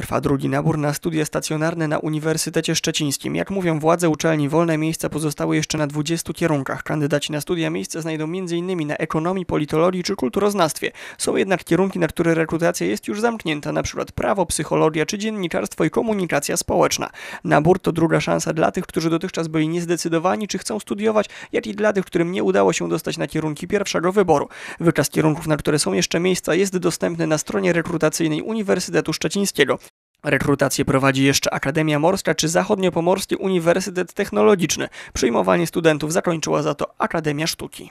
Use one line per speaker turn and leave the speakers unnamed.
Trwa drugi nabór na studia stacjonarne na Uniwersytecie Szczecińskim. Jak mówią władze uczelni, wolne miejsca pozostały jeszcze na 20 kierunkach. Kandydaci na studia miejsce znajdą m.in. na ekonomii, politologii czy kulturoznawstwie. Są jednak kierunki, na które rekrutacja jest już zamknięta, np. prawo, psychologia czy dziennikarstwo i komunikacja społeczna. Nabór to druga szansa dla tych, którzy dotychczas byli niezdecydowani, czy chcą studiować, jak i dla tych, którym nie udało się dostać na kierunki pierwszego wyboru. Wykaz kierunków, na które są jeszcze miejsca, jest dostępny na stronie rekrutacyjnej Uniwersytetu Szczecińskiego. Rekrutację prowadzi jeszcze Akademia Morska czy Zachodniopomorski Uniwersytet Technologiczny. Przyjmowanie studentów zakończyła za to Akademia Sztuki.